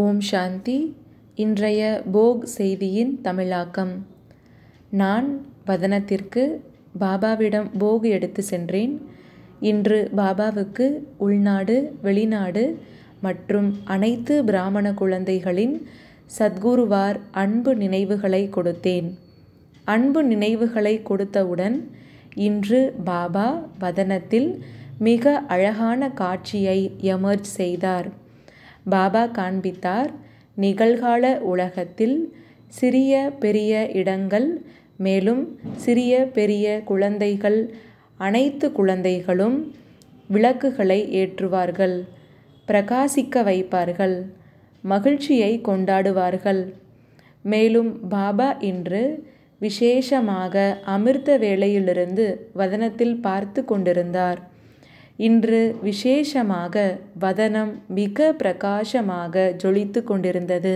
ஓம் சாந்தி இன்றைய போக் செய்தியின் தமிழாக்கம் நான் வதனத்திற்கு பாபாவிடம் போக் எடுத்து சென்றேன் இன்று பாபாவுக்கு உள்நாடு வெளிநாடு மற்றும் அனைத்து பிராமண குழந்தைகளின் சத்குருவார் அன்பு நினைவுகளை கொடுத்தேன் அன்பு நினைவுகளை கொடுத்தவுடன் இன்று பாபா வதனத்தில் மிக அழகான காட்சியை எமர்ஜ் செய்தார் பாபா காண்பித்தார் நிகழ்கால உலகத்தில் சிறிய பெரிய இடங்கள் மேலும் சிறிய பெரிய குழந்தைகள் அனைத்து குழந்தைகளும் விளக்குகளை ஏற்றுவார்கள் பிரகாசிக்க வைப்பார்கள் மகிழ்ச்சியை கொண்டாடுவார்கள் மேலும் பாபா இன்று விசேஷமாக அமிர்த வேளையிலிருந்து வதனத்தில் பார்த்து கொண்டிருந்தார் இன்று விசேஷமாக வதனம் மிக பிரகாசமாக ஜொலித்து கொண்டிருந்தது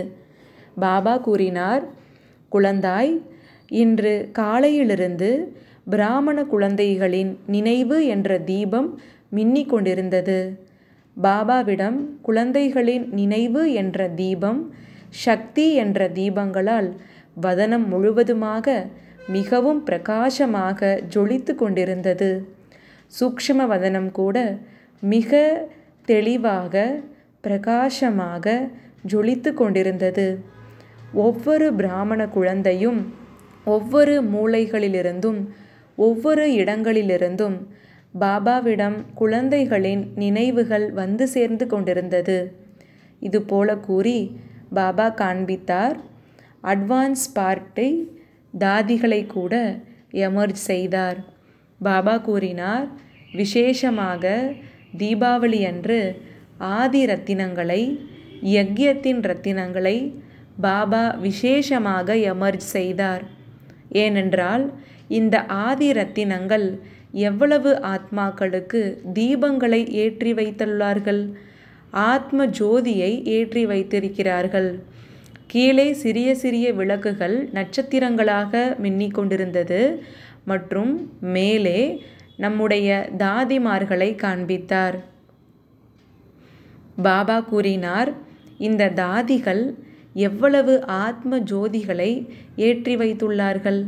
பாபா கூறினார் குழந்தாய் இன்று காலையிலிருந்து பிராமண குழந்தைகளின் நினைவு என்ற தீபம் மின்னிக் கொண்டிருந்தது பாபாவிடம் குழந்தைகளின் நினைவு என்ற தீபம் சக்தி என்ற தீபங்களால் வதனம் முழுவதுமாக மிகவும் பிரகாசமாக ஜொலித்து கொண்டிருந்தது சூக்ஷம வதனம் கூட மிக தெளிவாக பிரகாசமாக ஜொலித்து கொண்டிருந்தது ஒவ்வொரு பிராமண குழந்தையும் ஒவ்வொரு மூளைகளிலிருந்தும் ஒவ்வொரு இடங்களிலிருந்தும் பாபாவிடம் குழந்தைகளின் நினைவுகள் வந்து சேர்ந்து கொண்டிருந்தது இது போல கூறி பாபா காண்பித்தார் அட்வான்ஸ் பார்ட்டை தாதிகளை கூட எமர்ஜ் செய்தார் பாபா கூறினார் விசேஷமாக தீபாவளி அன்று ஆதி ரத்தினங்களை யக்யத்தின் ரத்தினங்களை பாபா விசேஷமாக எமர்ஜ் செய்தார் ஏனென்றால் இந்த ஆதி ரத்தினங்கள் எவ்வளவு ஆத்மாக்களுக்கு தீபங்களை ஏற்றி வைத்துள்ளார்கள் ஆத்ம ஜோதியை ஏற்றி வைத்திருக்கிறார்கள் கீழே சிறிய சிறிய விளக்குகள் நட்சத்திரங்களாக மின்னிக்கொண்டிருந்தது மற்றும் மேலே நம்முடைய தாதிமார்களை காண்பித்தார் பாபா கூறினார் இந்த தாதிகள் எவ்வளவு ஆத்ம ஜோதிகளை ஏற்றி வைத்துள்ளார்கள்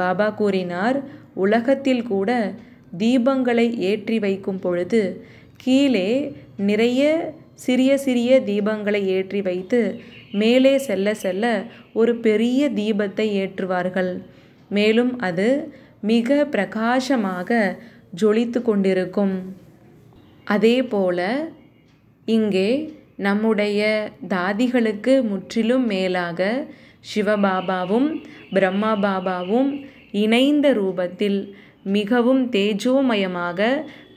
பாபா கூறினார் உலகத்தில் கூட தீபங்களை ஏற்றி வைக்கும் பொழுது கீழே நிறைய சிறிய சிறிய தீபங்களை ஏற்றி வைத்து மேலே செல்ல செல்ல ஒரு பெரிய தீபத்தை ஏற்றுவார்கள் மேலும் அது மிக பிரகாசமாக ஜொலித்து கொண்டிருக்கும் அதே போல இங்கே நம்முடைய தாதிகளுக்கு முற்றிலும் மேலாக சிவபாபாவும் பிரம்மா பாபாவும் இணைந்த ரூபத்தில் மிகவும் தேஜோமயமாக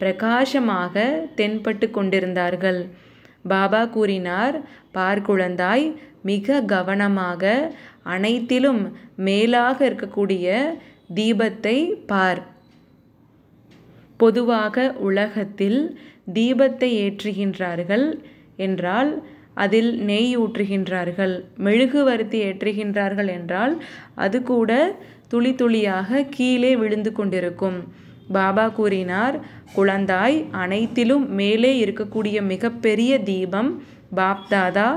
பிரகாசமாக தென்பட்டு கொண்டிருந்தார்கள் பாபா கூறினார் பார்க்குழந்தாய் மிக கவனமாக அனைத்திலும் மேலாக இருக்கக்கூடிய தீபத்தை பார் பொதுவாக உலகத்தில் தீபத்தை ஏற்றுகின்றார்கள் என்றால் அதில் நெய் ஊற்றுகின்றார்கள் மெழுகுவர்த்தி ஏற்றுகின்றார்கள் என்றால் அது கூட துளி துளியாக கீழே விழுந்து கொண்டிருக்கும் பாபா கூறினார் குழந்தாய் அனைத்திலும் மேலே இருக்கக்கூடிய மிகப்பெரிய தீபம் பாப்தாதா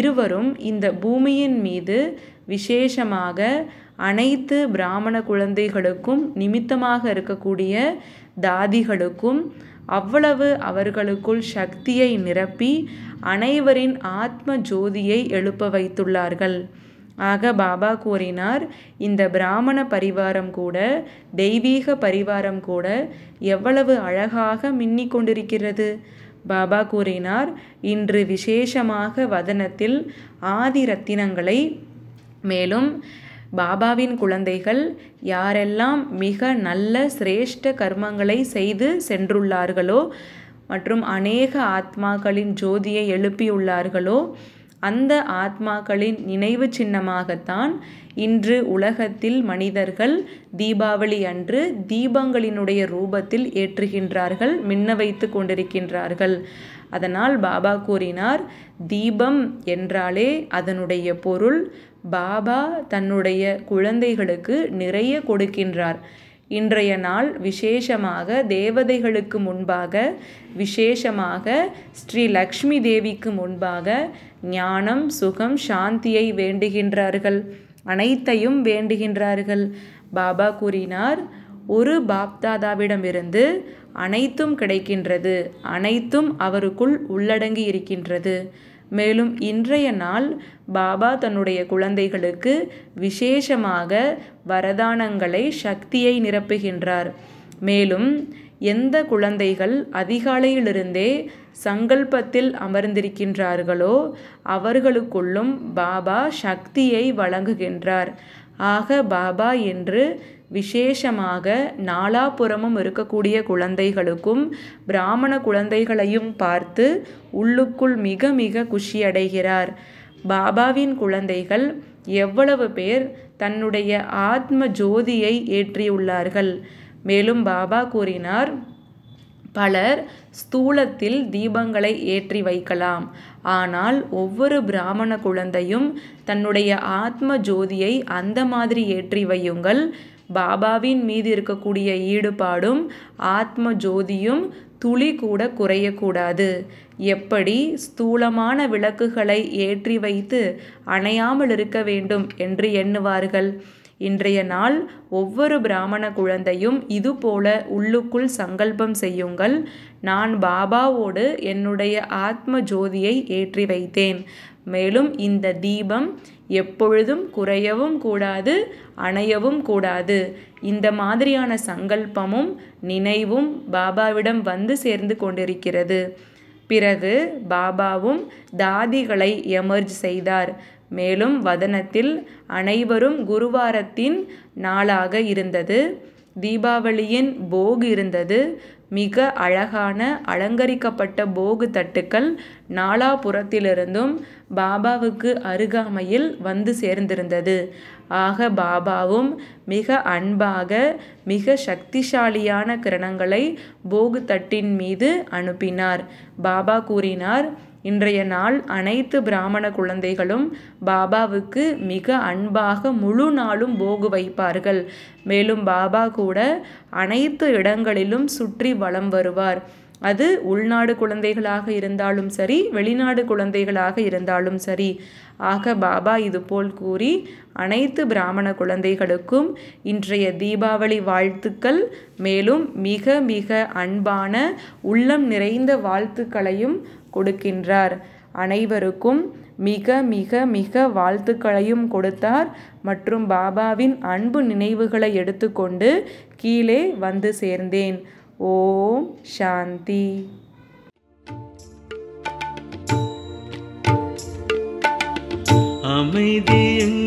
இருவரும் இந்த பூமியின் மீது விசேஷமாக அனைத்து பிராமண குழந்தைகளுக்கும் நிமித்தமாக இருக்கக்கூடிய தாதிகளுக்கும் அவ்வளவு அவர்களுக்குள் சக்தியை நிரப்பி அனைவரின் ஆத்ம ஜோதியை எழுப்ப வைத்துள்ளார்கள் ஆக பாபா கூறினார் இந்த பிராமண பரிவாரம் கூட தெய்வீக பரிவாரம் கூட எவ்வளவு அழகாக மின்னிக் கொண்டிருக்கிறது பாபா கூறினார் இன்று விசேஷமாக வதனத்தில் ஆதி ரத்தினங்களை மேலும் பாபாவின் குழந்தைகள் யாரெல்லாம் மிக நல்ல சிரேஷ்ட கர்மங்களை செய்து சென்றுள்ளார்களோ மற்றும் அநேக ஆத்மாக்களின் ஜோதியை எழுப்பியுள்ளார்களோ அந்த ஆத்மாக்களின் நினைவு சின்னமாகத்தான் இன்று உலகத்தில் மனிதர்கள் தீபாவளி அன்று தீபங்களினுடைய ரூபத்தில் ஏற்றுகின்றார்கள் மின்ன வைத்து கொண்டிருக்கின்றார்கள் அதனால் பாபா கூறினார் தீபம் என்றாலே அதனுடைய பொருள் பாபா தன்னுடைய குழந்தைகளுக்கு நிறைய கொடுக்கின்றார் இன்றைய நாள் விசேஷமாக தேவதைகளுக்கு முன்பாக விசேஷமாக ஸ்ரீ லக்ஷ்மி தேவிக்கு முன்பாக ஞானம் சுகம் சாந்தியை வேண்டுகின்றார்கள் அனைத்தையும் வேண்டுகின்றார்கள் பாபா கூறினார் ஒரு பாப்தாதாவிடமிருந்து அனைத்தும் கிடைக்கின்றது அனைத்தும் அவருக்குள் உள்ளடங்கி இருக்கின்றது மேலும் இன்றைய நாள் பாபா தன்னுடைய குழந்தைகளுக்கு விசேஷமாக வரதானங்களை சக்தியை நிரப்புகின்றார் மேலும் எந்த குழந்தைகள் அதிகாலையிலிருந்தே சங்கல்பத்தில் அமர்ந்திருக்கின்றார்களோ அவர்களுக்குள்ளும் பாபா சக்தியை வழங்குகின்றார் ஆக பாபா என்று விசேஷமாக நாலாபுறமும் இருக்கக்கூடிய குழந்தைகளுக்கும் பிராமண குழந்தைகளையும் பார்த்து உள்ளுக்குள் மிக மிக குஷியடைகிறார் பாபாவின் குழந்தைகள் எவ்வளவு பேர் தன்னுடைய ஆத்ம ஜோதியை ஏற்றியுள்ளார்கள் மேலும் பாபா கூறினார் பலர் ஸ்தூலத்தில் தீபங்களை ஏற்றி வைக்கலாம் ஆனால் ஒவ்வொரு பிராமண குழந்தையும் தன்னுடைய ஆத்ம ஜோதியை அந்த மாதிரி ஏற்றி வையுங்கள் பாபாவின் மீது இருக்கக்கூடிய ஈடுபாடும் ஆத்ம ஜோதியும் துளி கூட குறையக்கூடாது எப்படி ஸ்தூலமான விளக்குகளை ஏற்றி வைத்து அணையாமல் இருக்க வேண்டும் என்று எண்ணுவார்கள் இன்றைய நாள் ஒவ்வொரு பிராமண குழந்தையும் இதுபோல உள்ளுக்குள் சங்கல்பம் செய்யுங்கள் நான் பாபாவோடு என்னுடைய ஆத்ம ஜோதியை ஏற்றி வைத்தேன் மேலும் இந்த தீபம் எப்பொழுதும் குறையவும் கூடாது அணையவும் கூடாது இந்த மாதிரியான சங்கல்பமும் நினைவும் பாபாவிடம் வந்து சேர்ந்து கொண்டிருக்கிறது பிறகு பாபாவும் தாதிகளை எமர்ஜ் செய்தார் மேலும் வதனத்தில் அனைவரும் குருவாரத்தின் நாளாக இருந்தது தீபாவளியின் போக் இருந்தது மிக அழகான அலங்கரிக்கப்பட்ட போகு தட்டுக்கள் நாலாபுறத்திலிருந்தும் பாபாவுக்கு அருகாமையில் வந்து சேர்ந்திருந்தது ஆக பாபாவும் மிக அன்பாக மிக சக்திசாலியான கிரணங்களை போகு தட்டின் மீது அனுப்பினார் பாபா கூறினார் இன்றைய நாள் அனைத்து பிராமண குழந்தைகளும் பாபாவுக்கு மிக அன்பாக முழு நாளும் போகு வைப்பார்கள் மேலும் பாபா கூட அனைத்து இடங்களிலும் சுற்றி வலம் வருவார் அது உள்நாடு குழந்தைகளாக இருந்தாலும் சரி வெளிநாடு குழந்தைகளாக இருந்தாலும் சரி ஆக பாபா இதுபோல் கூறி அனைத்து பிராமண குழந்தைகளுக்கும் இன்றைய தீபாவளி வாழ்த்துக்கள் மேலும் மிக மிக அன்பான உள்ளம் நிறைந்த வாழ்த்துக்களையும் கொடுக்கின்றார் அனைவருக்கும் மிக மிக மிக வாழ்த்துக்களையும் கொடுத்தார் மற்றும் பாபாவின் அன்பு நினைவுகளை எடுத்துக்கொண்டு கீழே வந்து சேர்ந்தேன் ओम शांति अमेदी